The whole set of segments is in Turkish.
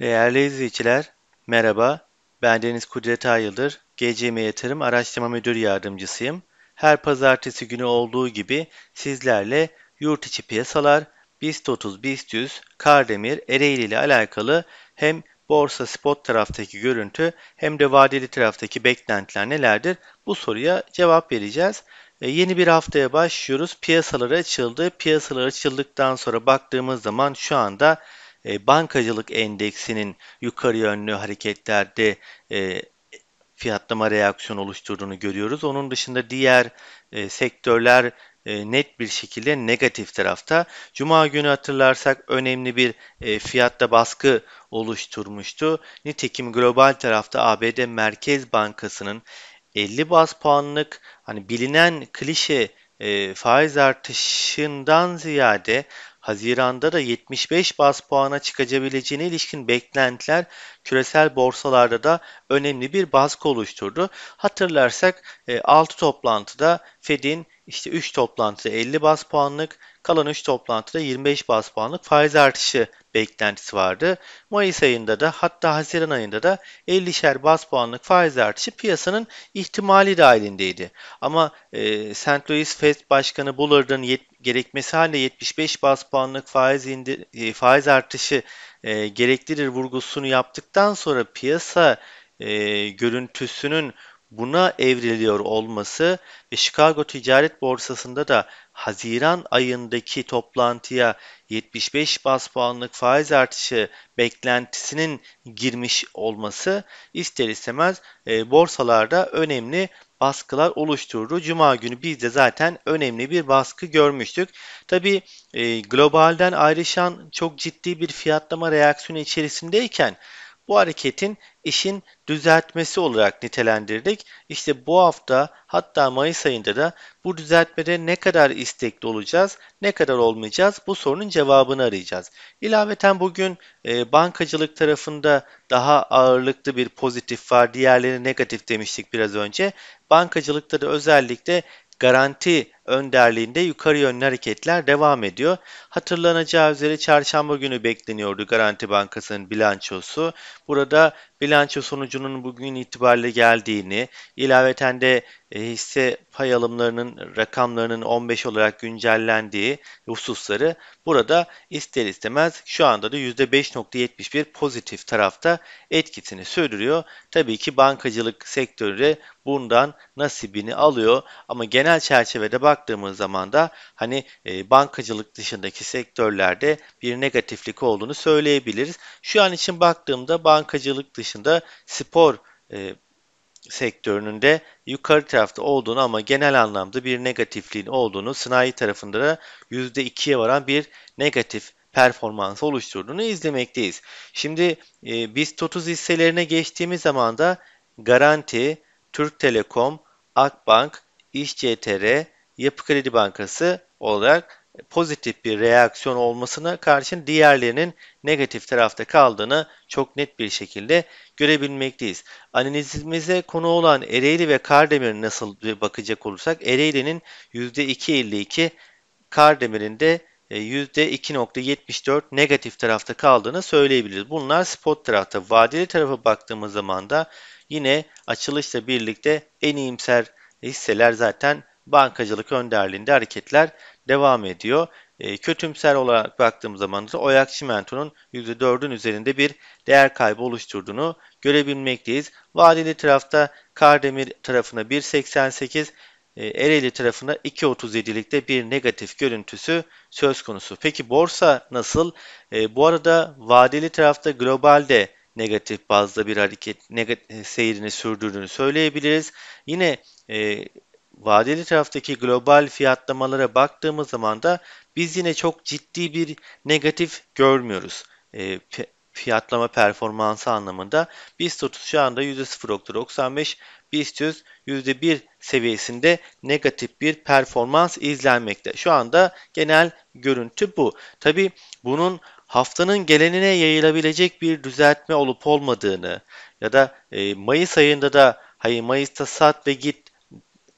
Değerli izleyiciler, merhaba. Ben Deniz Kudret Ayıldır. GCM Yatırım Araştırma Müdür Yardımcısıyım. Her pazartesi günü olduğu gibi sizlerle yurt içi piyasalar, BIST 30, BIST 100, Kardemir, Ereğli ile alakalı hem borsa spot taraftaki görüntü hem de vadeli taraftaki beklentiler nelerdir? Bu soruya cevap vereceğiz. E, yeni bir haftaya başlıyoruz. Piyasalar açıldı. Piyasalar açıldıktan sonra baktığımız zaman şu anda e, bankacılık endeksinin yukarı yönlü hareketlerde e, fiyatlama reaksiyon oluşturduğunu görüyoruz. Onun dışında diğer e, sektörler net bir şekilde negatif tarafta. Cuma günü hatırlarsak önemli bir fiyatta baskı oluşturmuştu. Nitekim global tarafta ABD Merkez Bankası'nın 50 bas puanlık hani bilinen klişe e, faiz artışından ziyade Haziranda da 75 bas puana çıkacabileceğine ilişkin beklentiler küresel borsalarda da önemli bir baskı oluşturdu. Hatırlarsak 6 e, toplantıda Fed'in işte 3 toplantıda 50 bas puanlık, Kalan 3 toplantıda 25 bas puanlık faiz artışı beklentisi vardı. Mayıs ayında da hatta Haziran ayında da 50'şer bas puanlık faiz artışı piyasanın ihtimali dahilindeydi. Ama e, St. Louis Fed Başkanı Bullard'ın gerekmesi halinde 75 bas puanlık faiz indir e, faiz artışı e, gerektirir vurgusunu yaptıktan sonra piyasa e, görüntüsünün buna evriliyor olması ve Chicago Ticaret Borsası'nda da Haziran ayındaki toplantıya 75 bas puanlık faiz artışı beklentisinin girmiş olması ister istemez e, borsalarda önemli baskılar oluşturdu. Cuma günü biz de zaten önemli bir baskı görmüştük. Tabi e, globalden ayrışan çok ciddi bir fiyatlama reaksiyonu içerisindeyken bu hareketin işin düzeltmesi olarak nitelendirdik. İşte bu hafta hatta Mayıs ayında da bu düzeltmede ne kadar istekli olacağız, ne kadar olmayacağız bu sorunun cevabını arayacağız. İlaveten bugün e, bankacılık tarafında daha ağırlıklı bir pozitif var, diğerleri negatif demiştik biraz önce. Bankacılıkta da özellikle garanti önderliğinde yukarı yönlü hareketler devam ediyor. Hatırlanacağı üzere çarşamba günü bekleniyordu Garanti Bankası'nın bilançosu. Burada bilanço sonucunun bugün itibariyle geldiğini, ilaveten de e, hisse pay alımlarının rakamlarının 15 olarak güncellendiği hususları burada ister istemez şu anda da %5.71 pozitif tarafta etkisini sürdürüyor. Tabii ki bankacılık sektörü bundan nasibini alıyor ama genel çerçevede bak baktığımız zaman da hani e, bankacılık dışındaki sektörlerde bir negatiflik olduğunu söyleyebiliriz. Şu an için baktığımda bankacılık dışında spor e, sektörünün de yukarı tarafta olduğunu ama genel anlamda bir negatifliğin olduğunu, sanayi tarafında da %2'ye varan bir negatif performansı oluşturduğunu izlemekteyiz. Şimdi e, biz 30 hisselerine geçtiğimiz zaman da Garanti, Türk Telekom, Akbank, İşCTR, Yapı Kredi Bankası olarak pozitif bir reaksiyon olmasına karşın diğerlerinin negatif tarafta kaldığını çok net bir şekilde görebilmekteyiz. Analizimize konu olan Ereğli ve Kardemir nasıl bir bakacak olursak Ereğli'nin %2.52 Kardemir'in de %2.74 e, negatif tarafta kaldığını söyleyebiliriz. Bunlar spot tarafta. Vadeli tarafa baktığımız zaman da yine açılışla birlikte en iyimser hisseler zaten bankacılık önderliğinde hareketler devam ediyor. E, kötümser olarak baktığımız zaman da Oyak Çimento'nun %4'ün üzerinde bir değer kaybı oluşturduğunu görebilmekteyiz. Vadeli tarafta Kardemir tarafına 1.88, e, Ereğli tarafına 2.37'likte bir negatif görüntüsü söz konusu. Peki borsa nasıl? E, bu arada vadeli tarafta globalde negatif bazda bir hareket negatif, e, seyrini sürdürdüğünü söyleyebiliriz. Yine e, vadeli taraftaki global fiyatlamalara baktığımız zaman da biz yine çok ciddi bir negatif görmüyoruz. E, fiyatlama performansı anlamında BIST 30 şu anda %0.95, BIST 100 %1 seviyesinde negatif bir performans izlenmekte. Şu anda genel görüntü bu. Tabi bunun haftanın gelenine yayılabilecek bir düzeltme olup olmadığını ya da e, Mayıs ayında da hayır Mayıs'ta sat ve git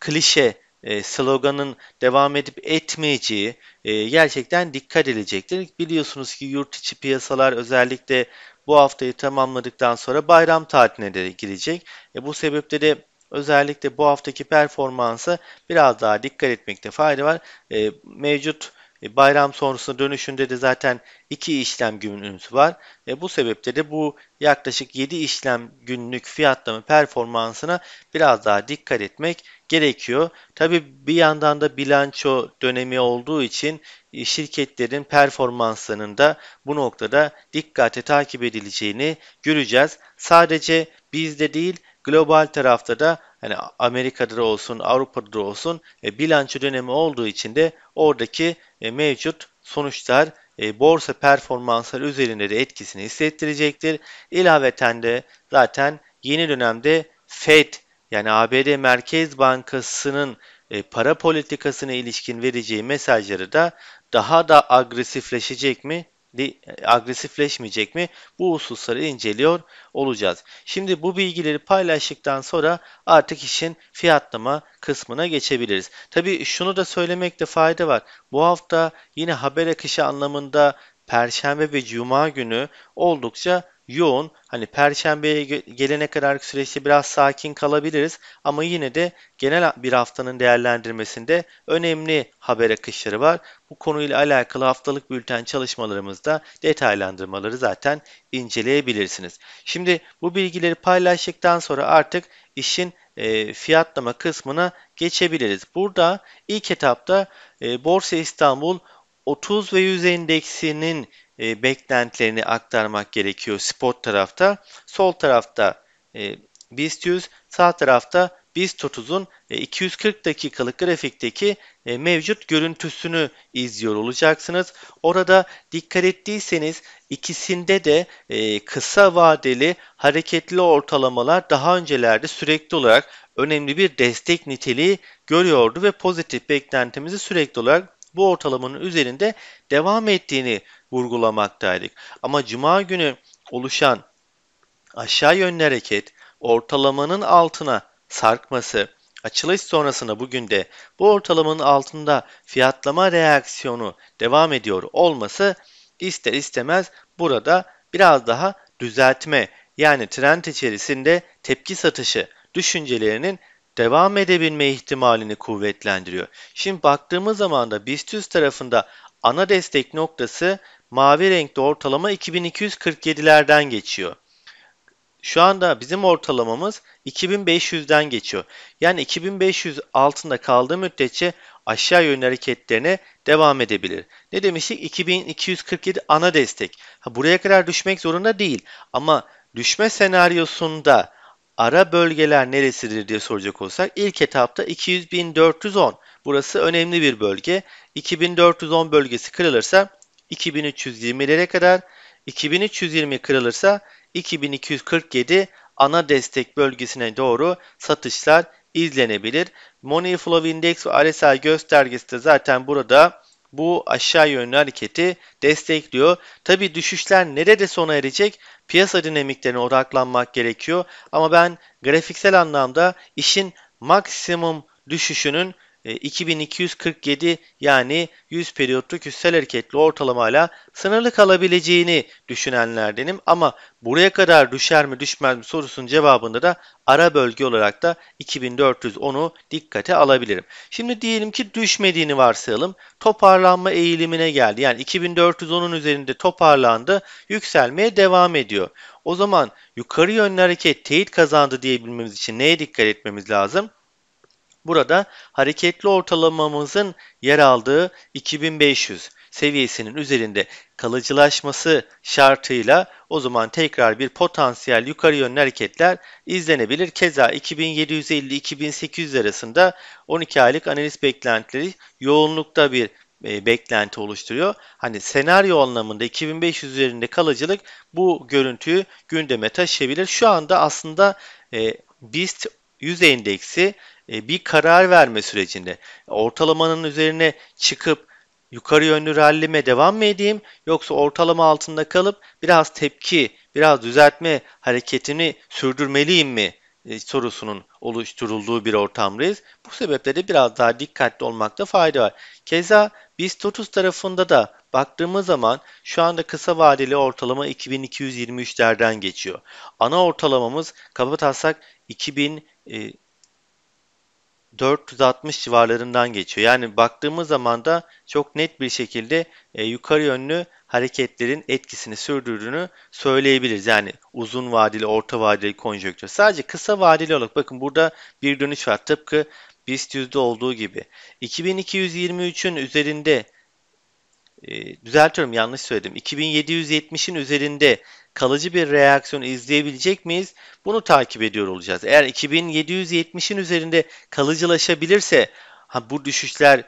klişe e, sloganın devam edip etmeyeceği e, gerçekten dikkat edilecektir. Biliyorsunuz ki yurt içi piyasalar özellikle bu haftayı tamamladıktan sonra bayram tatiline de girecek. E, bu sebeple de özellikle bu haftaki performansa biraz daha dikkat etmekte fayda var. E, mevcut e, bayram sonrasında dönüşünde de zaten 2 işlem gününüz var. ve bu sebeple de bu yaklaşık 7 işlem günlük fiyatlama performansına biraz daha dikkat etmek gerekiyor. Tabi bir yandan da bilanço dönemi olduğu için e, şirketlerin performansının da bu noktada dikkate takip edileceğini göreceğiz. Sadece bizde değil global tarafta da hani Amerika'da da olsun Avrupa'da da olsun e, bilanço dönemi olduğu için de oradaki e, mevcut sonuçlar e, borsa performansları üzerinde de etkisini hissettirecektir. İlaveten de zaten yeni dönemde FED yani ABD Merkez Bankası'nın e, para politikasına ilişkin vereceği mesajları da daha da agresifleşecek mi agresifleşmeyecek mi? Bu hususları inceliyor olacağız. Şimdi bu bilgileri paylaştıktan sonra artık işin fiyatlama kısmına geçebiliriz. Tabi şunu da söylemekte fayda var. Bu hafta yine haber akışı anlamında Perşembe ve Cuma günü oldukça yoğun. Hani perşembeye gelene kadar süreçte biraz sakin kalabiliriz ama yine de genel bir haftanın değerlendirmesinde önemli haber akışları var. Bu konuyla alakalı haftalık bülten çalışmalarımızda detaylandırmaları zaten inceleyebilirsiniz. Şimdi bu bilgileri paylaştıktan sonra artık işin e, fiyatlama kısmına geçebiliriz. Burada ilk etapta e, Borsa İstanbul 30 ve 100 endeksinin e, beklentilerini aktarmak gerekiyor spot tarafta. Sol tarafta e, BIST 100, sağ tarafta BIST 30'un 240 dakikalık grafikteki e, mevcut görüntüsünü izliyor olacaksınız. Orada dikkat ettiyseniz ikisinde de e, kısa vadeli hareketli ortalamalar daha öncelerde sürekli olarak önemli bir destek niteliği görüyordu ve pozitif beklentimizi sürekli olarak bu ortalamanın üzerinde devam ettiğini vurgulamaktaydık. Ama cuma günü oluşan aşağı yönlü hareket ortalamanın altına sarkması açılış sonrasında bugün de bu ortalamanın altında fiyatlama reaksiyonu devam ediyor olması ister istemez burada biraz daha düzeltme yani trend içerisinde tepki satışı düşüncelerinin devam edebilme ihtimalini kuvvetlendiriyor. Şimdi baktığımız zaman da BIST tarafında ana destek noktası mavi renkte ortalama 2247'lerden geçiyor. Şu anda bizim ortalamamız 2500'den geçiyor. Yani 2500 altında kaldığı müddetçe aşağı yönlü hareketlerine devam edebilir. Ne demiştik? 2247 ana destek. Ha, buraya kadar düşmek zorunda değil ama düşme senaryosunda ara bölgeler neresidir diye soracak olsak ilk etapta 200.410. Burası önemli bir bölge. 2410 bölgesi kırılırsa 2.320 2320'lere kadar 2320 kırılırsa 2247 ana destek bölgesine doğru satışlar izlenebilir. Money Flow Index ve RSI göstergesi de zaten burada bu aşağı yönlü hareketi destekliyor. Tabi düşüşler nerede sona erecek? Piyasa dinamiklerine odaklanmak gerekiyor. Ama ben grafiksel anlamda işin maksimum düşüşünün 2247 e, yani 100 periyotluk üstel hareketli ortalamayla sınırlı kalabileceğini düşünenlerdenim ama buraya kadar düşer mi düşmez mi sorusunun cevabında da ara bölge olarak da 2410'u dikkate alabilirim. Şimdi diyelim ki düşmediğini varsayalım. Toparlanma eğilimine geldi. Yani 2410'un üzerinde toparlandı. Yükselmeye devam ediyor. O zaman yukarı yönlü hareket teyit kazandı diyebilmemiz için neye dikkat etmemiz lazım? Burada hareketli ortalamamızın yer aldığı 2500 seviyesinin üzerinde kalıcılaşması şartıyla o zaman tekrar bir potansiyel yukarı yönlü hareketler izlenebilir. Keza 2750-2800 arasında 12 aylık analiz beklentileri yoğunlukta bir e, beklenti oluşturuyor. Hani senaryo anlamında 2500 üzerinde kalıcılık bu görüntüyü gündeme taşıyabilir. Şu anda aslında e, BIST 100 endeksi e, bir karar verme sürecinde ortalamanın üzerine çıkıp yukarı yönlü rallime devam mı edeyim yoksa ortalama altında kalıp biraz tepki, biraz düzeltme hareketini sürdürmeliyim mi e, sorusunun oluşturulduğu bir ortamdayız. Bu sebeple de biraz daha dikkatli olmakta fayda var. Keza biz 30 tarafında da baktığımız zaman şu anda kısa vadeli ortalama 2223'lerden geçiyor. Ana ortalamamız kaba taslak 2000 e, 460 civarlarından geçiyor. Yani baktığımız zaman da çok net bir şekilde e, yukarı yönlü hareketlerin etkisini sürdürdüğünü söyleyebiliriz. Yani uzun vadeli, orta vadeli konjonktür. Sadece kısa vadeli olarak bakın burada bir dönüş var. Tıpkı BIST yüzde olduğu gibi. 2223'ün üzerinde e, düzeltiyorum yanlış söyledim. 2770'in üzerinde kalıcı bir reaksiyon izleyebilecek miyiz? Bunu takip ediyor olacağız. Eğer 2770'in üzerinde kalıcılaşabilirse ha, bu düşüşler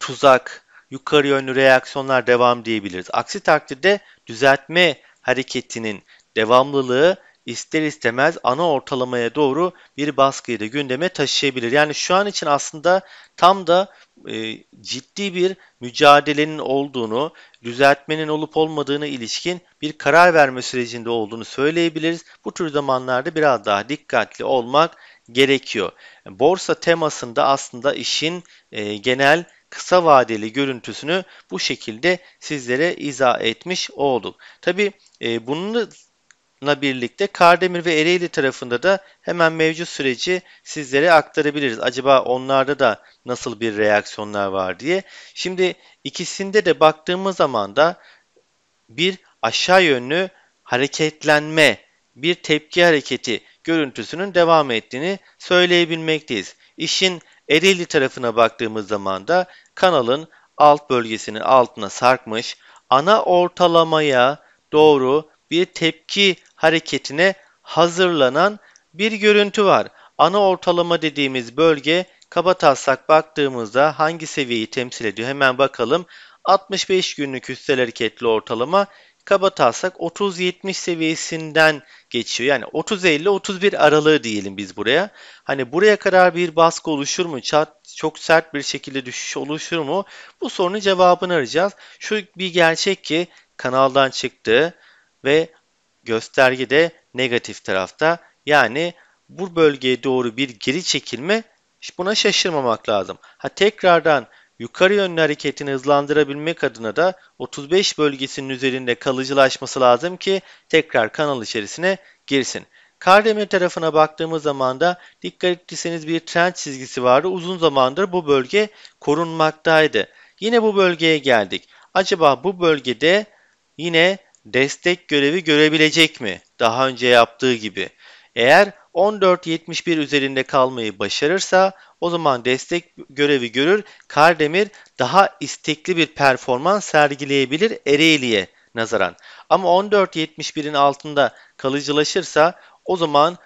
tuzak, yukarı yönlü reaksiyonlar devam diyebiliriz. Aksi takdirde düzeltme hareketinin devamlılığı ister istemez ana ortalamaya doğru bir baskıyı da gündeme taşıyabilir. Yani şu an için aslında tam da e, ciddi bir mücadelenin olduğunu, düzeltmenin olup olmadığını ilişkin bir karar verme sürecinde olduğunu söyleyebiliriz. Bu tür zamanlarda biraz daha dikkatli olmak gerekiyor. Borsa temasında aslında işin e, genel kısa vadeli görüntüsünü bu şekilde sizlere izah etmiş olduk. Tabi e, bunu ile birlikte Kardemir ve Ereğli tarafında da hemen mevcut süreci sizlere aktarabiliriz. Acaba onlarda da nasıl bir reaksiyonlar var diye. Şimdi ikisinde de baktığımız zaman da bir aşağı yönlü hareketlenme, bir tepki hareketi görüntüsünün devam ettiğini söyleyebilmekteyiz. İşin Ereğli tarafına baktığımız zaman da kanalın alt bölgesinin altına sarkmış, ana ortalamaya doğru bir tepki hareketine hazırlanan bir görüntü var. Ana ortalama dediğimiz bölge kabataslak baktığımızda hangi seviyeyi temsil ediyor? Hemen bakalım. 65 günlük üstel hareketli ortalama kabataslak 30-70 seviyesinden geçiyor. Yani 30-50-31 aralığı diyelim biz buraya. Hani buraya kadar bir baskı oluşur mu? Çok sert bir şekilde düşüş oluşur mu? Bu sorunun cevabını arayacağız. Şu bir gerçek ki kanaldan çıktı ve gösterge de negatif tarafta. Yani bu bölgeye doğru bir geri çekilme buna şaşırmamak lazım. Ha tekrardan yukarı yönlü hareketini hızlandırabilmek adına da 35 bölgesinin üzerinde kalıcılaşması lazım ki tekrar kanal içerisine girsin. Kardemir tarafına baktığımız zaman da dikkat ettiyseniz bir trend çizgisi vardı. Uzun zamandır bu bölge korunmaktaydı. Yine bu bölgeye geldik. Acaba bu bölgede yine Destek görevi görebilecek mi? Daha önce yaptığı gibi. Eğer 14.71 üzerinde kalmayı başarırsa o zaman destek görevi görür. Kardemir daha istekli bir performans sergileyebilir Ereğli'ye nazaran. Ama 14.71'in altında kalıcılaşırsa o zaman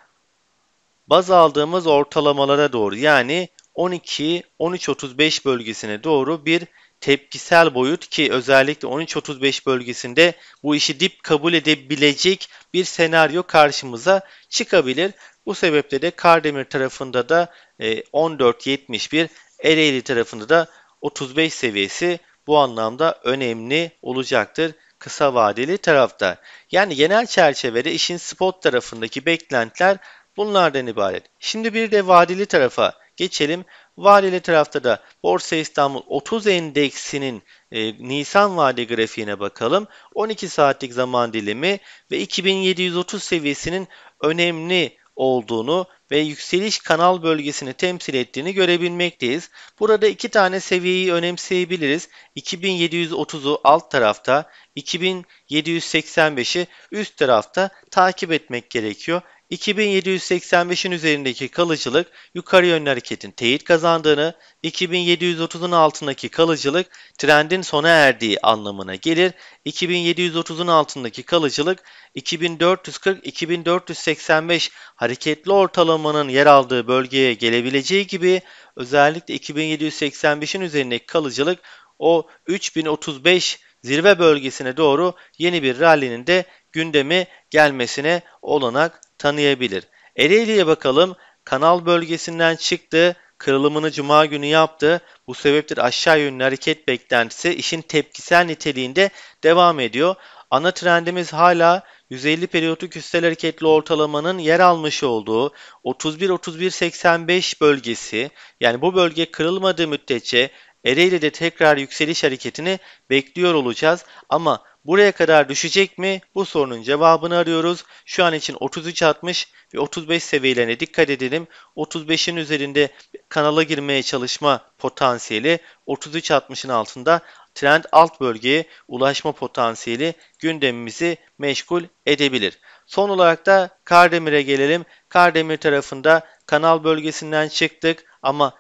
baz aldığımız ortalamalara doğru yani 12 13 35 bölgesine doğru bir tepkisel boyut ki özellikle 13-35 bölgesinde bu işi dip kabul edebilecek bir senaryo karşımıza çıkabilir. Bu sebeple de Kardemir tarafında da 14-71, e, Ereğli tarafında da 35 seviyesi bu anlamda önemli olacaktır kısa vadeli tarafta. Yani genel çerçevede işin spot tarafındaki beklentiler bunlardan ibaret. Şimdi bir de vadeli tarafa geçelim. Vadeli tarafta da Borsa İstanbul 30 endeksinin e, Nisan vade grafiğine bakalım. 12 saatlik zaman dilimi ve 2730 seviyesinin önemli olduğunu ve yükseliş kanal bölgesini temsil ettiğini görebilmekteyiz. Burada iki tane seviyeyi önemseyebiliriz. 2730'u alt tarafta, 2785'i üst tarafta takip etmek gerekiyor. 2785'in üzerindeki kalıcılık yukarı yönlü hareketin teyit kazandığını, 2730'un altındaki kalıcılık trendin sona erdiği anlamına gelir. 2730'un altındaki kalıcılık 2440-2485 hareketli ortalamanın yer aldığı bölgeye gelebileceği gibi özellikle 2785'in üzerindeki kalıcılık o 3035 zirve bölgesine doğru yeni bir rally'nin de gündemi gelmesine olanak tanıyabilir. Ereğli'ye bakalım. Kanal bölgesinden çıktı. Kırılımını cuma günü yaptı. Bu sebeptir aşağı yönlü hareket beklentisi işin tepkisel niteliğinde devam ediyor. Ana trendimiz hala 150 periyotlu üstel hareketli ortalamanın yer almış olduğu 31 31 bölgesi yani bu bölge kırılmadığı müddetçe Ereğli'de tekrar yükseliş hareketini bekliyor olacağız. Ama Buraya kadar düşecek mi? Bu sorunun cevabını arıyoruz. Şu an için 33.60 ve 35 seviyelerine dikkat edelim. 35'in üzerinde kanala girmeye çalışma potansiyeli, 33.60'ın altında trend alt bölgeye ulaşma potansiyeli gündemimizi meşgul edebilir. Son olarak da Kardemir'e gelelim. Kardemir tarafında kanal bölgesinden çıktık ama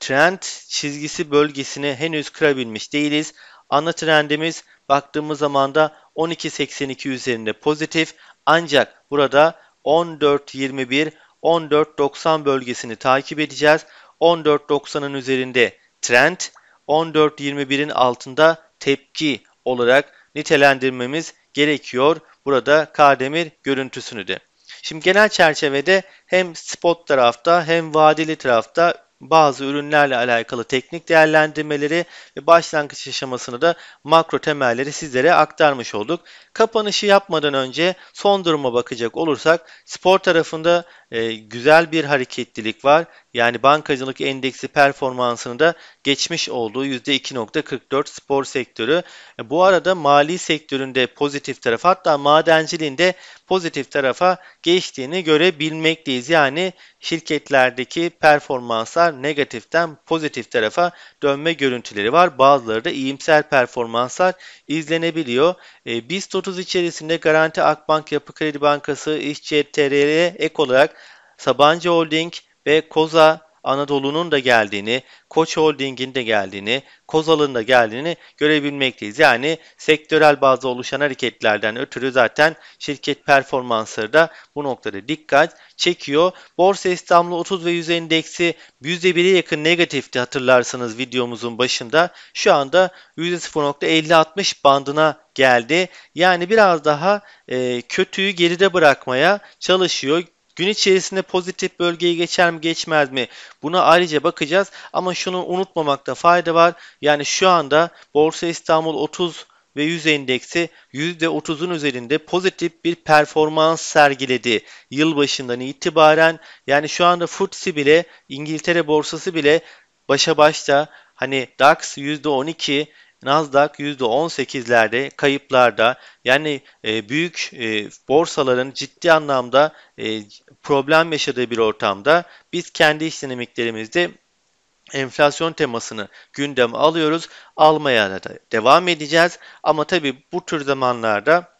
trend çizgisi bölgesini henüz kırabilmiş değiliz. Ana trendimiz baktığımız zaman da 12.82 üzerinde pozitif ancak burada 14.21 14.90 bölgesini takip edeceğiz. 14.90'ın üzerinde trend, 14.21'in altında tepki olarak nitelendirmemiz gerekiyor. Burada kademir görüntüsünü de. Şimdi genel çerçevede hem spot tarafta hem vadeli tarafta bazı ürünlerle alakalı teknik değerlendirmeleri ve başlangıç aşamasını da makro temelleri sizlere aktarmış olduk. Kapanışı yapmadan önce son duruma bakacak olursak spor tarafında e, güzel bir hareketlilik var yani bankacılık endeksi performansını da geçmiş olduğu %2.44 spor sektörü. E, bu arada mali sektöründe pozitif taraf hatta madenciliğin pozitif tarafa geçtiğini görebilmekteyiz. Yani şirketlerdeki performanslar negatiften pozitif tarafa dönme görüntüleri var. Bazıları da iyimser performanslar izlenebiliyor. E, BIST 30 içerisinde Garanti Akbank, Yapı Kredi Bankası, İşçi, TRL e ek olarak Sabancı Holding, ve Koza Anadolu'nun da geldiğini, Koç Holding'in de geldiğini, Kozal'ın da geldiğini görebilmekteyiz. Yani sektörel bazı oluşan hareketlerden ötürü zaten şirket performansları da bu noktada dikkat çekiyor. Borsa İstanbul 30 ve 100 endeksi %1'e yakın negatifti hatırlarsanız videomuzun başında. Şu anda %0.50-60 bandına geldi. Yani biraz daha e, kötüyü geride bırakmaya çalışıyor. Gün içerisinde pozitif bölgeyi geçer mi geçmez mi? Buna ayrıca bakacağız ama şunu unutmamakta fayda var. Yani şu anda Borsa İstanbul 30 ve 100 endeksi %30'un üzerinde pozitif bir performans sergiledi yılbaşından itibaren. Yani şu anda FTSE bile İngiltere borsası bile başa başta hani DAX %12, Nasdaq %18'lerde kayıplarda yani e, büyük e, borsaların ciddi anlamda e, problem yaşadığı bir ortamda biz kendi iş dinamiklerimizde enflasyon temasını gündeme alıyoruz. Almaya da devam edeceğiz. Ama tabii bu tür zamanlarda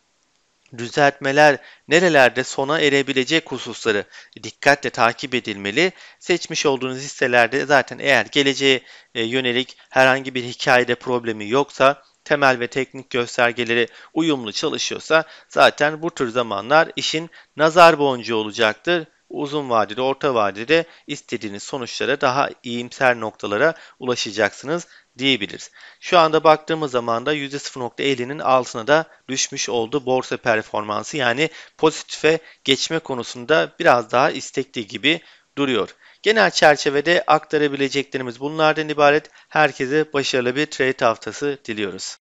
düzeltmeler nerelerde sona erebilecek hususları dikkatle takip edilmeli. Seçmiş olduğunuz hisselerde zaten eğer geleceğe e, yönelik herhangi bir hikayede problemi yoksa temel ve teknik göstergeleri uyumlu çalışıyorsa zaten bu tür zamanlar işin nazar boncuğu olacaktır. Uzun vadede, orta vadede istediğiniz sonuçlara daha iyimser noktalara ulaşacaksınız diyebiliriz. Şu anda baktığımız zaman da %0.50'nin altına da düşmüş oldu borsa performansı. Yani pozitife geçme konusunda biraz daha istekli gibi duruyor. Genel çerçevede aktarabileceklerimiz bunlardan ibaret. Herkese başarılı bir trade haftası diliyoruz.